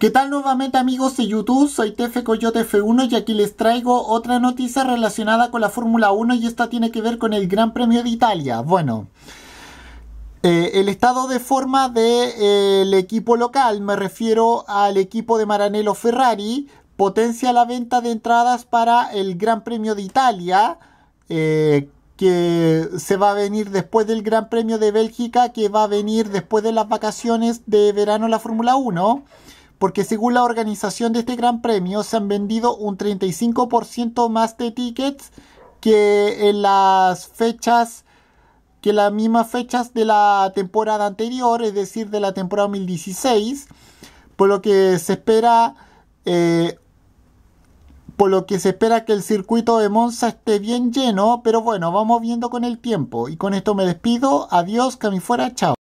¿Qué tal nuevamente amigos de YouTube? Soy Tefe Coyote F1 y aquí les traigo otra noticia relacionada con la Fórmula 1 y esta tiene que ver con el Gran Premio de Italia. Bueno, eh, el estado de forma del de, eh, equipo local, me refiero al equipo de Maranello Ferrari, potencia la venta de entradas para el Gran Premio de Italia. Eh, que se va a venir después del Gran Premio de Bélgica, que va a venir después de las vacaciones de verano la Fórmula 1 porque según la organización de este Gran Premio se han vendido un 35% más de tickets que en las fechas que las mismas fechas de la temporada anterior, es decir, de la temporada 2016, por lo que se espera eh, por lo que se espera que el circuito de Monza esté bien lleno, pero bueno, vamos viendo con el tiempo y con esto me despido, adiós, que fuera, chao.